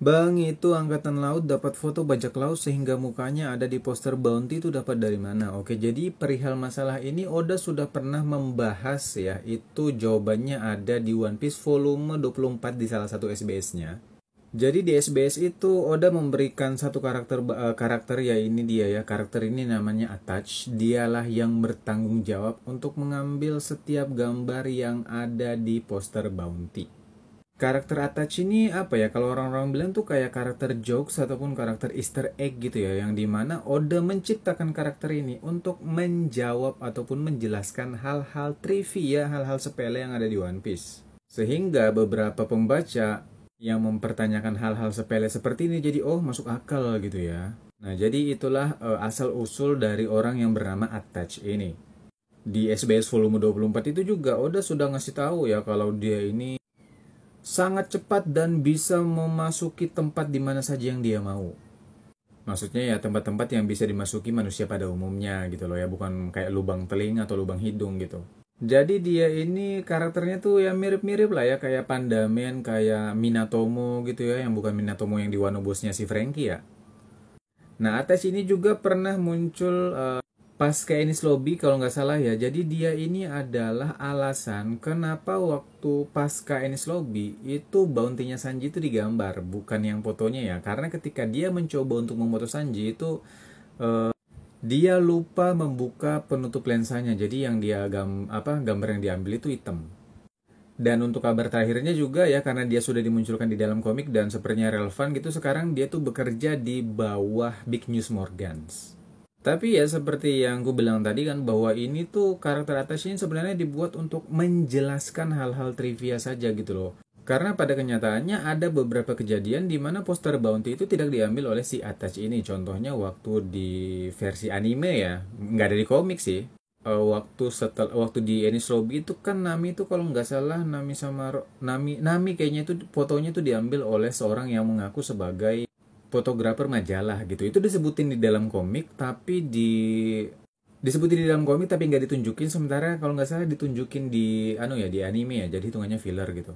Bang, itu angkatan laut dapat foto bajak laut sehingga mukanya ada di poster Bounty itu dapat dari mana? Oke, jadi perihal masalah ini Oda sudah pernah membahas ya. Itu jawabannya ada di One Piece volume 24 di salah satu SBS-nya. Jadi di SBS itu Oda memberikan satu karakter uh, karakter ya ini dia ya. Karakter ini namanya Attach. Dialah yang bertanggung jawab untuk mengambil setiap gambar yang ada di poster Bounty karakter attach ini apa ya kalau orang-orang bilang tuh kayak karakter jokes ataupun karakter easter egg gitu ya yang dimana Oda menciptakan karakter ini untuk menjawab ataupun menjelaskan hal-hal trivia hal-hal sepele yang ada di One Piece sehingga beberapa pembaca yang mempertanyakan hal-hal sepele seperti ini jadi oh masuk akal gitu ya nah jadi itulah uh, eh, asal usul dari orang yang bernama attach ini di SBS volume 24 itu juga Oda sudah ngasih tahu ya kalau dia ini sangat cepat dan bisa memasuki tempat di mana saja yang dia mau. Maksudnya ya tempat-tempat yang bisa dimasuki manusia pada umumnya gitu loh ya, bukan kayak lubang telinga atau lubang hidung gitu. Jadi dia ini karakternya tuh ya mirip-mirip lah ya kayak Pandamen, kayak Minatomo gitu ya, yang bukan Minatomo yang di Bosnya si Frankie ya. Nah, atas ini juga pernah muncul uh, pasca ini Lobby kalau nggak salah ya. Jadi dia ini adalah alasan kenapa waktu pasca ini Lobby itu bountynya Sanji itu digambar, bukan yang fotonya ya. Karena ketika dia mencoba untuk memoto Sanji itu eh, dia lupa membuka penutup lensanya. Jadi yang dia gam apa gambar yang diambil itu hitam. Dan untuk kabar terakhirnya juga ya karena dia sudah dimunculkan di dalam komik dan sepertinya relevan gitu sekarang dia tuh bekerja di bawah Big News Morgans. Tapi ya seperti yang gue bilang tadi kan bahwa ini tuh karakter atas ini sebenarnya dibuat untuk menjelaskan hal-hal trivia saja gitu loh. Karena pada kenyataannya ada beberapa kejadian di mana poster bounty itu tidak diambil oleh si Attach ini. Contohnya waktu di versi anime ya, nggak ada di komik sih. Uh, waktu setel waktu di Enies Lobby itu kan Nami itu kalau nggak salah Nami sama Nami Nami kayaknya itu fotonya itu diambil oleh seorang yang mengaku sebagai fotografer majalah gitu itu disebutin di dalam komik tapi di disebutin di dalam komik tapi nggak ditunjukin sementara kalau nggak salah ditunjukin di anu ya di anime ya jadi hitungannya filler gitu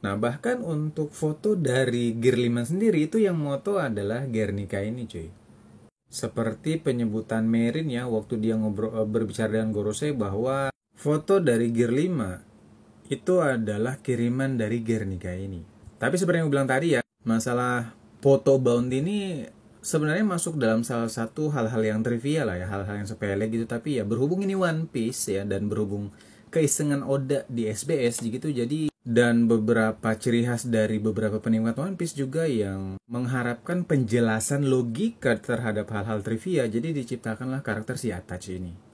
nah bahkan untuk foto dari Girliman sendiri itu yang moto adalah Guernica ini cuy seperti penyebutan Merin ya waktu dia ngobrol eh, berbicara dengan Gorose bahwa foto dari Gear 5 itu adalah kiriman dari Gernika ini. Tapi seperti yang gue bilang tadi ya, masalah foto bound ini sebenarnya masuk dalam salah satu hal-hal yang trivial lah ya hal-hal yang sepele gitu tapi ya berhubung ini One Piece ya dan berhubung keisengan Oda di SBS gitu jadi dan beberapa ciri khas dari beberapa penikmat One Piece juga yang mengharapkan penjelasan logika terhadap hal-hal trivia jadi diciptakanlah karakter si Atachi ini